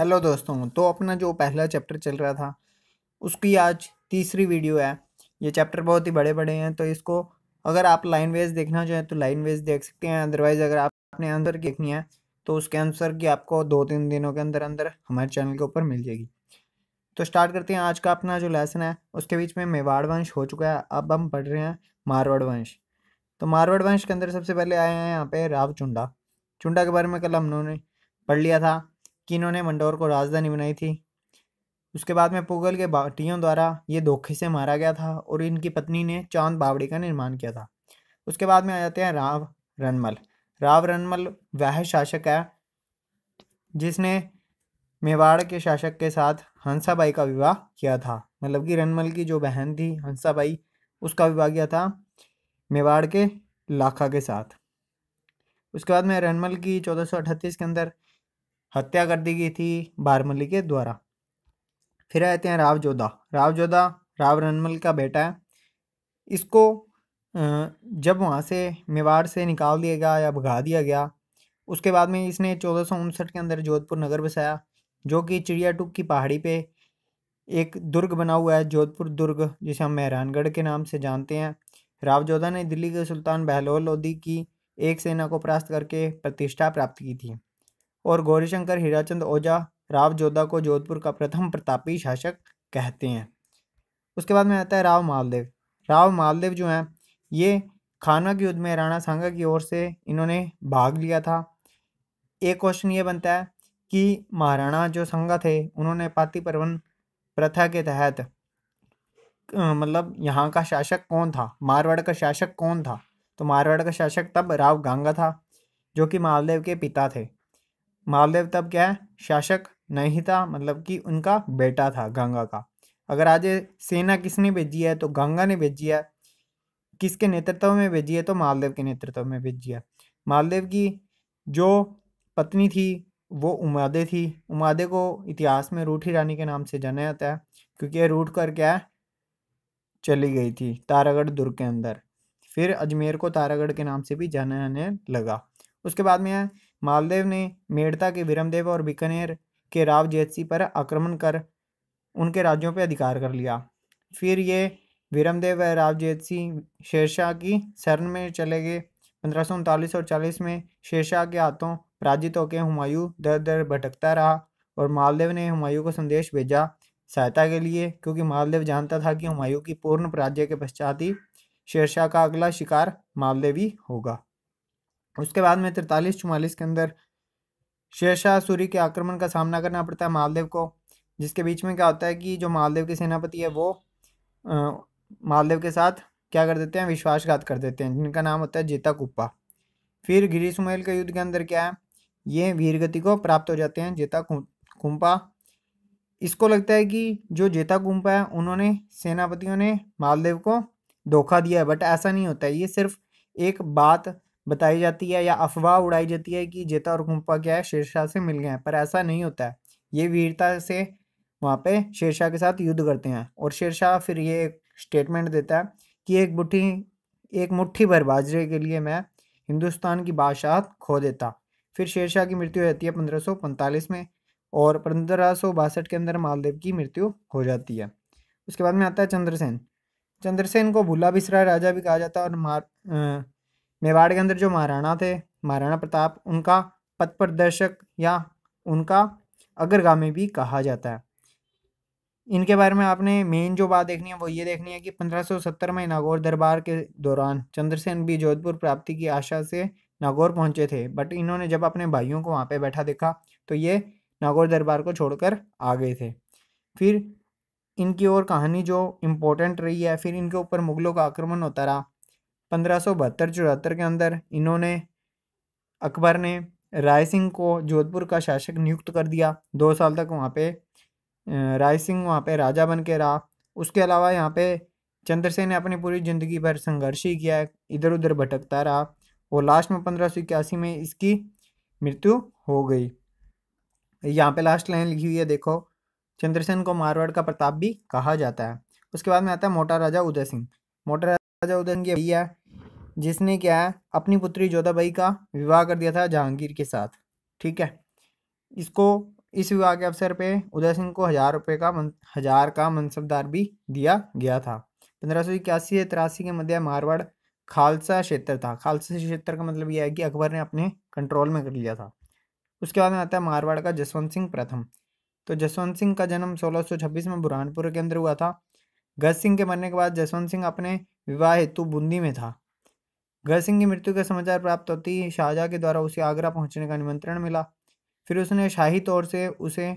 hello दोस्तों तो अपना जो पहला चैप्टर चल रहा था उसकी आज तीसरी वीडियो है ये चैप्टर बहुत ही बड़े बड़े हैं तो इसको अगर आप लाइन वेज देखना चाहें तो लाइन वेज देख सकते हैं अदरवाइज़ अगर आपने आंसर देखनी है तो उसके आंसर की आपको दो तीन दिनों के अंदर अंदर हमारे चैनल के ऊपर मिल जाएगी तो स्टार्ट करते हैं आज का अपना जो लेसन है उसके बीच में मेवाड़ वंश हो चुका है अब हम पढ़ रहे हैं मारवाड़ वंश तो मारवाड़ वंश के अंदर सबसे पहले आए हैं यहाँ पे राव चुंडा चुंडा के बारे में कल हम उन्होंने पढ़ लिया था किन्होंने मंडोर को राजधानी बनाई थी उसके बाद में पुगल के बाटियों द्वारा ये धोखे से मारा गया था और इनकी पत्नी ने चांद बावड़ी का निर्माण किया था उसके बाद में आ जाते हैं राव रनमल राव रनमल वह शासक है जिसने मेवाड़ के शासक के साथ हंसाबाई का विवाह किया था मतलब कि रनमल की जो बहन थी हंसाबाई उसका विवाह किया था मेवाड़ के लाखा के साथ उसके बाद में रनमल की चौदह के अंदर हत्या कर दी गई थी बारमली के द्वारा फिर आते हैं राव जोधा राव जोधा राव रनमल का बेटा है इसको जब वहाँ से मेवाड़ से निकाल दिया गया या भगा दिया गया उसके बाद में इसने चौदह के अंदर जोधपुर नगर बसाया जो कि चिड़ियाटुक की पहाड़ी पे एक दुर्ग बना हुआ है जोधपुर दुर्ग जिसे हम मेहरानगढ़ के नाम से जानते हैं राव जोधा ने दिल्ली के सुल्तान बहलोल लोधी की एक सेना को परास्त करके प्रतिष्ठा प्राप्त की थी और गौरीशंकर हीराचंद ओझा राव जोधा को जोधपुर का प्रथम प्रतापी शासक कहते हैं उसके बाद में आता है राव मालदेव राव मालदेव जो हैं ये खानवा के युद्ध में राणा सांगा की ओर से इन्होंने भाग लिया था एक क्वेश्चन ये बनता है कि महाराणा जो संगा थे उन्होंने पाति परवन प्रथा के तहत मतलब यहाँ का शासक कौन था मारवाड़ का शासक कौन था तो मारवाड़ का शासक तब राव गांगा था जो कि मालदेव के पिता थे मालदेव तब क्या है शासक नहीं था मतलब कि उनका बेटा था गंगा का अगर आज सेना किसने भेजी है तो गंगा ने भेजी है किसके नेतृत्व में भेजी है तो मालदेव के नेतृत्व में भेजी है मालदेव की जो पत्नी थी वो उमादे थी उमादे को इतिहास में रूठी रानी के नाम से जाना जाता है क्योंकि ये रूठ कर क्या है चली गई थी तारागढ़ दुर्ग के अंदर फिर अजमेर को तारागढ़ के नाम से भी जाना जाने लगा उसके बाद में मालदेव ने मेड़ता के विरमदेव और बीकानेर के राव जेतसी पर आक्रमण कर उनके राज्यों पर अधिकार कर लिया फिर ये विरमदेव व राव जेतसी शेरशाह की शरण में चले गए पंद्रह और चालीस में शेरशाह के हाथों पराजित होकर हुमायूं दर दर भटकता रहा और मालदेव ने हुमायूं को संदेश भेजा सहायता के लिए क्योंकि मालदेव जानता था कि हुमायूं की पूर्ण पराजय के पश्चात ही शेरशाह का अगला शिकार मालदेवी होगा उसके बाद में तिरतालीस चौवालीस के अंदर शेरशाह सूरी के आक्रमण का सामना करना पड़ता है मालदेव को जिसके बीच में क्या होता है कि जो मालदेव के सेनापति है वो मालदेव के साथ क्या कर देते हैं विश्वासघात कर देते हैं जिनका नाम होता है जीता कुप्पा फिर गिरी सुमेल के युद्ध के अंदर क्या है ये वीरगति को प्राप्त हो जाते हैं जेता कुंपा इसको लगता है कि जो जेता कुंपा है उन्होंने सेनापतियों ने मालदेव को धोखा दिया है बट ऐसा नहीं होता है ये सिर्फ एक बात बताई जाती है या अफवाह उड़ाई जाती है कि जेता और गुम्पा क्या है शेरशाह से मिल गए हैं पर ऐसा नहीं होता है ये वीरता से वहाँ पे शेरशाह के साथ युद्ध करते हैं और शेरशाह फिर ये एक स्टेटमेंट देता है कि एक बुठी एक मुट्ठी भर बाजरे के लिए मैं हिंदुस्तान की बादशाह खो देता फिर शेरशाह की मृत्यु होती है पंद्रह में और पंद्रह के अंदर मालदेव की मृत्यु हो जाती है उसके बाद में आता है चंद्रसेन चंद्रसेन को भूला बिसरा राजा भी कहा जाता है और मार आ, मेवाड़ के अंदर जो महाराणा थे महाराणा प्रताप उनका पथ प्रदर्शक या उनका अग्रगामी भी कहा जाता है इनके बारे में आपने मेन जो बात देखनी है वो ये देखनी है कि 1570 में नागौर दरबार के दौरान चंद्रसेन भी जोधपुर प्राप्ति की आशा से नागौर पहुंचे थे बट इन्होंने जब अपने भाइयों को वहाँ पे बैठा देखा तो ये नागौर दरबार को छोड़कर आ गए थे फिर इनकी और कहानी जो इम्पोर्टेंट रही है फिर इनके ऊपर मुगलों का आक्रमण होता रहा पंद्रह सौ बहत्तर चौहत्तर के अंदर इन्होंने अकबर ने राय सिंह को जोधपुर का शासक नियुक्त कर दिया दो साल तक वहाँ पे राय सिंह वहाँ पे राजा बन के रहा उसके अलावा यहाँ पे चंद्रसेन ने अपनी पूरी ज़िंदगी भर संघर्ष ही किया इधर उधर भटकता रहा और लास्ट में पंद्रह सौ इक्यासी में इसकी मृत्यु हो गई यहाँ पे लास्ट लाइन लिखी हुई है देखो चंद्रसेन को मारवाड़ का प्रताप भी कहा जाता है उसके बाद में आता है मोटा राजा उदय सिंह मोटा राजा उदय सिंह भैया जिसने क्या है अपनी पुत्री जोधाबाई का विवाह कर दिया था जहांगीर के साथ ठीक है इसको इस विवाह के अवसर पे उदय सिंह को हजार रुपये का हजार का मनसबदार भी दिया गया था पंद्रह सौ इक्यासी से तिरासी के मध्य मारवाड़ खालसा क्षेत्र था खालसा क्षेत्र का मतलब यह है कि अकबर ने अपने कंट्रोल में कर लिया था उसके बाद में आता है मारवाड़ का जसवंत सिंह प्रथम तो जसवंत सिंह का जन्म सोलह में बुरहानपुर के अंदर हुआ था गज सिंह के मरने के बाद जसवंत सिंह अपने विवाह हेतु बूंदी में था सिंह की मृत्यु का समाचार प्राप्त होती ही शाहजहाँ के द्वारा उसे आगरा पहुंचने का निमंत्रण मिला फिर उसने शाही तौर से उसे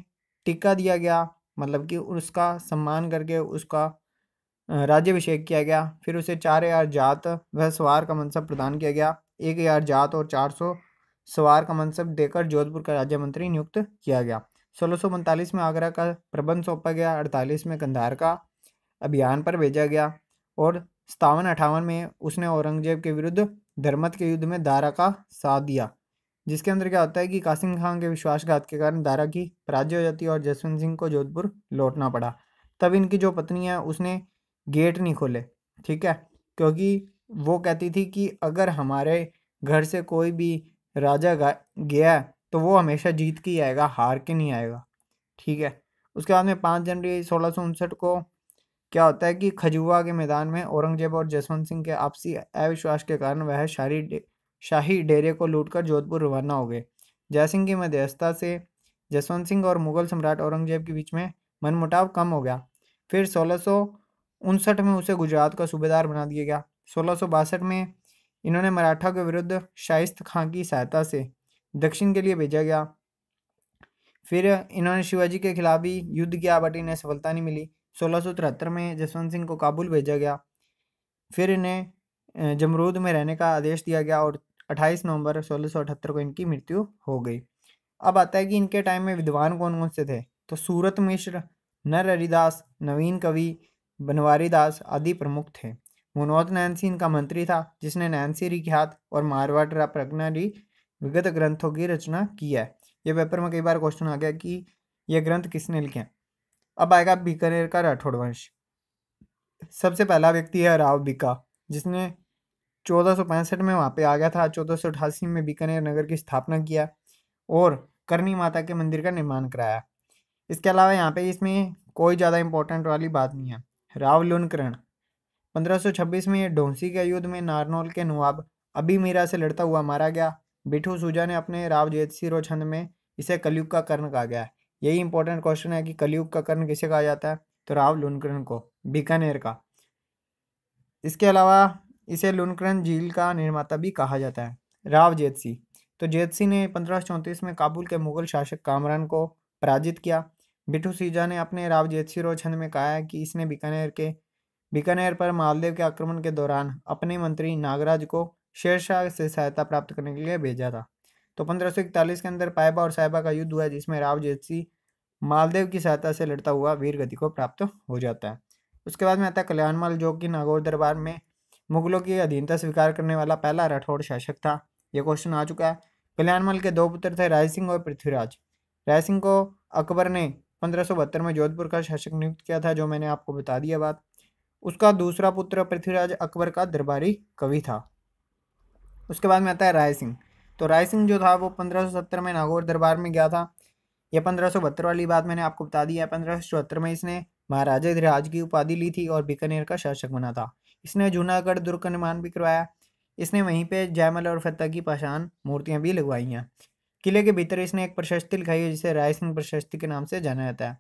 टिक्का दिया गया मतलब कि उसका सम्मान करके उसका राज्यभिषेक किया गया फिर उसे चार हजार जात व सवार का मनसब प्रदान किया गया एक हजार जात और चार सौ सवार का मनसब देकर जोधपुर का राज्य मंत्री नियुक्त किया गया सोलह में आगरा का प्रबंध सौंपा गया अड़तालीस में कंधार का अभियान पर भेजा गया और सतावन अठावन में उसने औरंगजेब के विरुद्ध धर्मत के युद्ध में दारा का साथ दिया जिसके अंदर क्या होता है कि कासिम खान के विश्वासघात के कारण दारा की पराजय हो जाती है और जसवंत सिंह को जोधपुर लौटना पड़ा तब इनकी जो पत्नी है उसने गेट नहीं खोले ठीक है क्योंकि वो कहती थी कि अगर हमारे घर से कोई भी राजा गया तो वो हमेशा जीत के ही आएगा हार के नहीं आएगा ठीक है उसके बाद में पाँच जनवरी सोलह सौ उनसठ को क्या होता है कि खजुआ के मैदान में औरंगजेब और जसवंत सिंह के आपसी अविश्वास के कारण वह शाही डे, शाही डेरे को लूटकर जोधपुर रवाना हो गए जयसिंह की मध्यस्थता से जसवंत सिंह और मुगल सम्राट औरंगजेब के बीच में मनमुटाव कम हो गया फिर सोलह में उसे गुजरात का सूबेदार बना दिया गया सोलह में इन्होंने मराठा के विरुद्ध शाइस्त खां की सहायता से दक्षिण के लिए भेजा गया फिर इन्होंने शिवाजी के खिलाफ भी युद्ध किया बट इन्हें सफलता नहीं मिली सोलह में जसवंत सिंह को काबुल भेजा गया फिर इन्हें जमरूद में रहने का आदेश दिया गया और 28 नवंबर सोलह को इनकी मृत्यु हो गई अब आता है कि इनके टाइम में विद्वान कौन कौन से थे तो सूरत मिश्र नर हरिदास नवीन कवि बनवारी दास आदि प्रमुख थे मनोज नैन्सी इनका मंत्री था जिसने नैन्सी रिख्यात और मारवाटरा प्रज्ञा री विगत ग्रंथों की रचना की है ये पेपर में कई बार क्वेश्चन आ गया कि यह ग्रंथ किसने लिखे अब आएगा बीकानेर का राठौड़ वंश सबसे पहला व्यक्ति है राव बीका जिसने चौदह में वहाँ पे आ गया था चौदह में बीकानेर नगर की स्थापना किया और करनी माता के मंदिर का निर्माण कराया इसके अलावा यहाँ पे इसमें कोई ज़्यादा इंपॉर्टेंट वाली बात नहीं है राव लुनकरण 1526 में ढोंसी के युद्ध में नारनौल के नवाब अभी मीरा से लड़ता हुआ मारा गया बिठू सूजा ने अपने राव जेतसी छंद में इसे कलयुग का कर्ण कहा गया है यही इंपॉर्टेंट क्वेश्चन है कि कलयुग का कर्ण किसे कहा जाता है तो राव लुनकरण को बीकानेर का इसके अलावा इसे लुनकरण झील का निर्माता भी कहा जाता है राव सिंह तो जेतसी ने पंद्रह में काबुल के मुगल शासक कामरान को पराजित किया बिठू सीजा ने अपने राव जेतसी रोछंद में कहा है कि इसने बीकानेर के बीकानेर पर मालदेव के आक्रमण के दौरान अपने मंत्री नागराज को शेरशाह से सहायता प्राप्त करने के लिए भेजा था तो पंद्रह के अंदर पायबा और साहिबा का युद्ध हुआ जिसमें राव जेतसी मालदेव की सहायता से लड़ता हुआ वीर गति को प्राप्त हो जाता है उसके बाद में आता है कल्याणमल जो कि नागौर दरबार में मुगलों की अधीनता स्वीकार करने वाला पहला राठौड़ शासक था ये क्वेश्चन आ चुका है कल्याणमल के दो पुत्र थे राय सिंह और पृथ्वीराज राय सिंह को अकबर ने पंद्रह में जोधपुर का शासक नियुक्त किया था जो मैंने आपको बता दिया बात उसका दूसरा पुत्र पृथ्वीराज अकबर का दरबारी कवि था उसके बाद में आता है राय सिंह तो राय सिंह जो था वो पंद्रह में नागौर दरबार में गया था यह पंद्रह वाली बात मैंने आपको बता दी है पंद्रह में इसने महाराजा धिराज की उपाधि ली थी और बीकानेर का शासक बना था इसने जूनागढ़ दुर्ग का निर्माण भी करवाया इसने वहीं पे जयमल और फतेह की पहचान मूर्तियाँ भी लगवाई हैं किले के भीतर इसने एक प्रशस्ति लिखाई है जिसे राय सिंह प्रशस्ति के नाम से जाना जाता है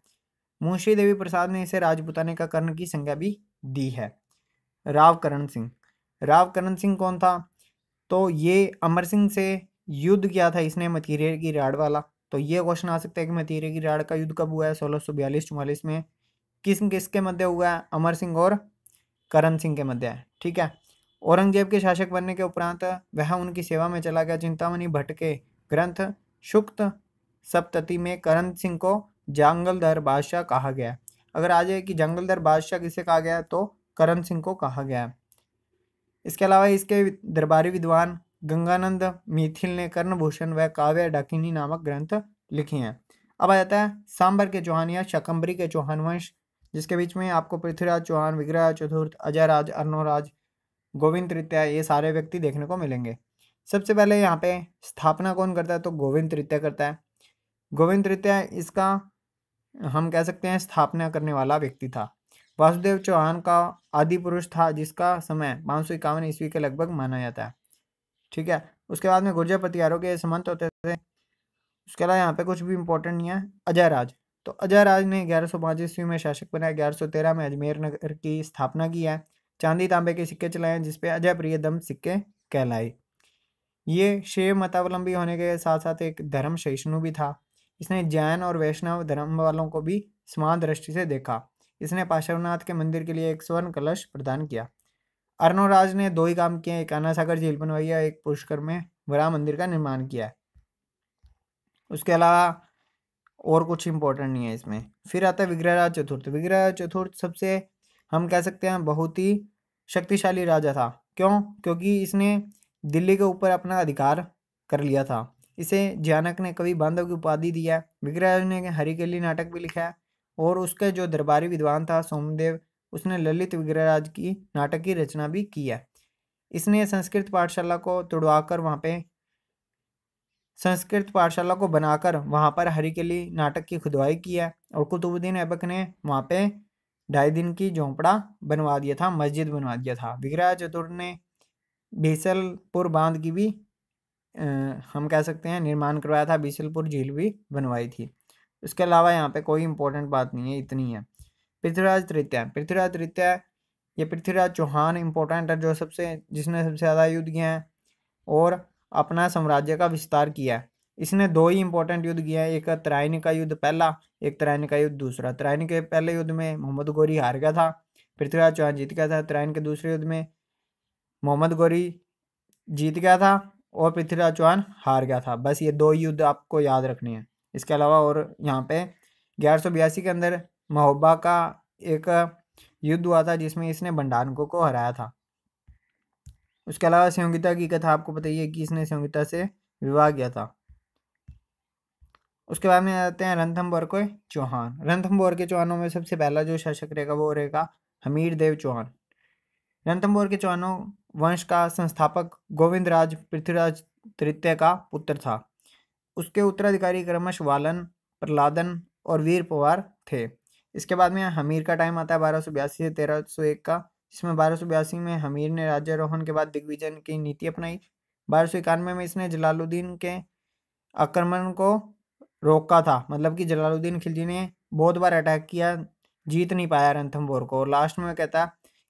मुंशी देवी प्रसाद ने इसे राजपुताने का कर्ण की संज्ञा भी दी है राव करण सिंह राव करण सिंह कौन था तो ये अमर सिंह से युद्ध किया था इसने मतीरेर की राड वाला तो ये क्वेश्चन आ सकता है कि मथीरे की राड का युद्ध कब हुआ है सोलह सौ बयालीस चौवालीस में किस किसके मध्य हुआ है अमर सिंह और करण सिंह के मध्य है ठीक है औरंगजेब के शासक बनने के उपरांत वह उनकी सेवा में चला गया चिंतामणि भट्ट के ग्रंथ शुक्त सप्तति में करण सिंह को जंगलधर बादशाह कहा गया अगर आ जाए कि जंगलधर बादशाह किसे कहा गया तो करण सिंह को कहा गया इसके अलावा इसके दरबारी विद्वान गंगानंद मिथिल ने कर्णभूषण व काव्य डाकिनी नामक ग्रंथ लिखे हैं अब आ जाता है सांबर के चौहान या शकम्बरी के चौहान वंश जिसके बीच में आपको पृथ्वीराज चौहान विग्रह चतुर्थ अजयराज अर्णोराज गोविंद तृतीय ये सारे व्यक्ति देखने को मिलेंगे सबसे पहले यहाँ पे स्थापना कौन करता है तो गोविंद तृतीय करता है गोविंद तृतीय इसका हम कह सकते हैं स्थापना करने वाला व्यक्ति था वासुदेव चौहान का आदि पुरुष था जिसका समय पाँच सौ इक्यावन ईस्वी के लगभग माना जाता है ठीक है उसके बाद में गुर्जर प्रतिहारों के समंत होते थे उसके अलावा यहाँ पे कुछ भी इम्पोर्टेंट नहीं है अजय राज तो अजय राज ने ग्यारह सौ पाँच ईस्वी में शासक बनाया ग्यारह सौ तेरह में अजमेर नगर की स्थापना की है चांदी तांबे के सिक्के चलाए जिसपे अजय प्रियदम सिक्के कहलाए ये शिव मतावलंबी होने के साथ साथ एक धर्म सहिष्णु भी था इसने जैन और वैष्णव धर्म वालों को भी समान दृष्टि से देखा इसने पार्श्वनाथ के मंदिर के लिए एक स्वर्ण कलश प्रदान किया अरनो राज ने दो ही काम किए एक अन्ना सागर झील बनवाई है एक पुष्कर में बड़ा मंदिर का निर्माण किया है उसके अलावा और कुछ इम्पोर्टेंट नहीं है इसमें फिर आता है विग्रहराज चतुर्थ विग्रहराज चतुर्थ सबसे हम कह सकते हैं बहुत ही शक्तिशाली राजा था क्यों क्योंकि इसने दिल्ली के ऊपर अपना अधिकार कर लिया था इसे जानक ने कवि बांधव की उपाधि दिया विग्रहराज ने हरिकेली नाटक भी लिखा है और उसके जो दरबारी विद्वान था सोमदेव उसने ललित विग्रहराज की नाटक की रचना भी की है इसने संस्कृत पाठशाला को तुड़वाकर वहाँ पे संस्कृत पाठशाला को बनाकर वहाँ पर हरिकेली नाटक की खुदवाई की है और कुतुबुद्दीन ऐबक ने वहाँ पे ढाई दिन की झोंपड़ा बनवा दिया था मस्जिद बनवा दिया था विग्रहराज चतुर ने बीसलपुर बांध की भी आ, हम कह सकते हैं निर्माण करवाया था बीसलपुर झील भी बनवाई थी उसके अलावा यहाँ पे कोई इम्पोर्टेंट बात नहीं है इतनी है पृथ्वीराज तृतीया पृथ्वीराज तृतीया ये पृथ्वीराज चौहान इम्पोर्टेंट है जो सबसे जिसने सबसे ज़्यादा युद्ध किए हैं और अपना साम्राज्य का विस्तार किया है इसने दो ही इंपॉर्टेंट युद्ध किया एक तराइन का युद्ध पहला एक तराइन का युद्ध दूसरा तराइन के पहले युद्ध में मोहम्मद गौरी हार गया था पृथ्वीराज चौहान जीत गया था तराइन के दूसरे युद्ध में मोहम्मद गौरी जीत गया था और पृथ्वीराज चौहान हार गया था बस ये दो युद्ध आपको याद रखने हैं इसके अलावा और यहाँ पे ग्यारह के अंदर महोबा का एक युद्ध हुआ था जिसमें इसने भंडारकों को हराया था उसके अलावा संयोगिता की कथा आपको पता ही है कि इसने संयोगिता से विवाह किया था उसके बाद में आते हैं रंथम बोर के चौहान रंथम बोर के चौहानों में सबसे पहला जो शासक रहेगा वो रहेगा हमीर देव चौहान रंथम बोर के चौहानों वंश का संस्थापक गोविंद राज पृथ्वीराज तृतीय का पुत्र था उसके उत्तराधिकारी क्रमश वालन प्रहलादन और वीर पवार थे इसके बाद में हमीर का टाइम आता है बारह से तेरह का इसमें बारह में हमीर ने राज्यारोहण के बाद दिग्विजय की नीति अपनाई बारह सौ इक्यानवे में इसने जलालुद्दीन के आक्रमण को रोका था मतलब कि जलालुद्दीन खिलजी ने बहुत बार अटैक किया जीत नहीं पाया रणथम्भोर को और लास्ट में कहता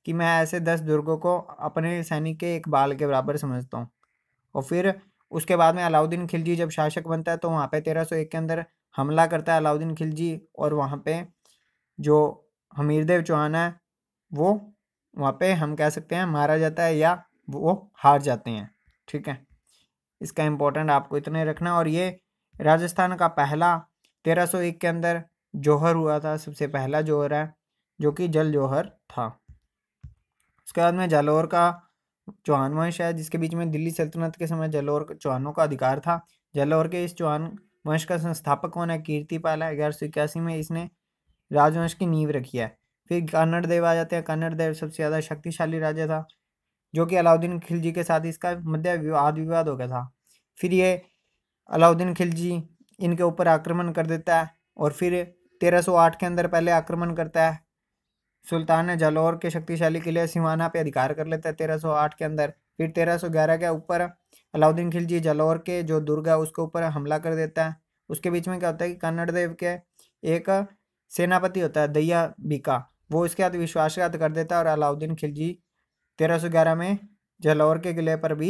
कि मैं ऐसे दस दुर्गों को अपने सैनिक के एक बाल के बराबर समझता हूँ और फिर उसके बाद में अलाउद्दीन खिलजी जब शासक बनता है तो वहाँ पे एक के अंदर हमला करता है अलाउद्दीन खिलजी और वहाँ पे जो हमीरदेव चौहान है वो वहाँ पे हम कह सकते हैं मारा जाता है या वो हार जाते हैं ठीक है इसका इम्पोर्टेंट आपको इतने रखना और ये राजस्थान का पहला 1301 के अंदर जौहर हुआ था सबसे पहला जौहर है जो कि जल जौहर था उसके बाद में जालौर का चौहान वंश है जिसके बीच में दिल्ली सल्तनत के समय जलौर चौहानों का अधिकार था जलौर के इस चौहान वंश का संस्थापक कौन है कीर्तिपाल है ग्यारह सौ इक्यासी में इसने राजवंश की नींव रखी है फिर कन्नड़ देव आ जाते हैं कन्नड़ देव सबसे ज़्यादा शक्तिशाली राजा था जो कि अलाउद्दीन खिलजी के साथ इसका मध्य विवाद विवाद हो गया था फिर ये अलाउद्दीन खिलजी इनके ऊपर आक्रमण कर देता है और फिर 1308 के अंदर पहले आक्रमण करता है सुल्तान ने जालौर के शक्तिशाली किले सिवाना पे अधिकार कर लेता है 1308 के अंदर फिर 1311 के ऊपर अलाउद्दीन खिलजी जालौर के जो दुर्ग है उसके ऊपर हमला कर देता है उसके बीच में क्या होता है कि कन्नड़ देव के एक सेनापति होता है दैया बीका वो इसके साथ विश्वासघात कर देता है और अलाउद्दीन खिलजी तेरह सौ ग्यारह में जलौर के किले पर भी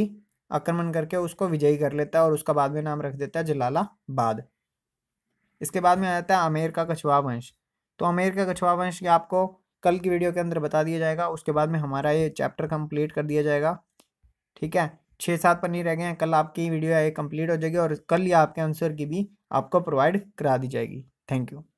आक्रमण करके उसको विजयी कर लेता है और उसका बाद में नाम रख देता है जलालाबाद इसके बाद में आ जाता है आमेर का कछवा वंश तो आमेर का कछुआ वंश ये आपको कल की वीडियो के अंदर बता दिया जाएगा उसके बाद में हमारा ये चैप्टर कंप्लीट कर दिया जाएगा ठीक है छः सात पन्नी रह गए हैं कल आपकी वीडियो है कंप्लीट हो जाएगी और कल ही आपके आंसर की भी आपको प्रोवाइड करा दी जाएगी थैंक यू